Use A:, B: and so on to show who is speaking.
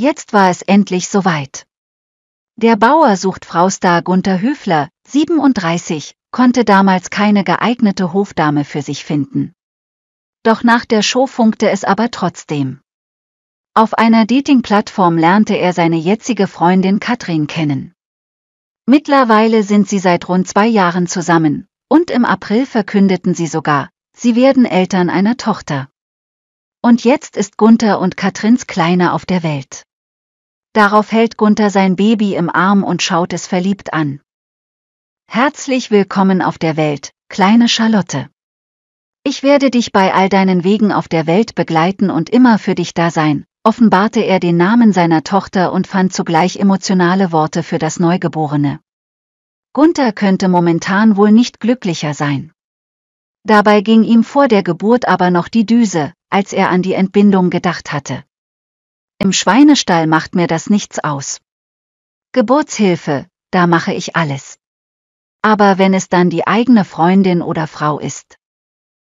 A: Jetzt war es endlich soweit. Der Bauer sucht Fraustar Gunther Höfler, 37, konnte damals keine geeignete Hofdame für sich finden. Doch nach der Show funkte es aber trotzdem. Auf einer Dating-Plattform lernte er seine jetzige Freundin Katrin kennen. Mittlerweile sind sie seit rund zwei Jahren zusammen, und im April verkündeten sie sogar, sie werden Eltern einer Tochter. Und jetzt ist Gunther und Katrins Kleine auf der Welt. Darauf hält Gunther sein Baby im Arm und schaut es verliebt an. Herzlich willkommen auf der Welt, kleine Charlotte. Ich werde dich bei all deinen Wegen auf der Welt begleiten und immer für dich da sein, offenbarte er den Namen seiner Tochter und fand zugleich emotionale Worte für das Neugeborene. Gunther könnte momentan wohl nicht glücklicher sein. Dabei ging ihm vor der Geburt aber noch die Düse, als er an die Entbindung gedacht hatte. Im Schweinestall macht mir das nichts aus. Geburtshilfe, da mache ich alles. Aber wenn es dann die eigene Freundin oder Frau ist.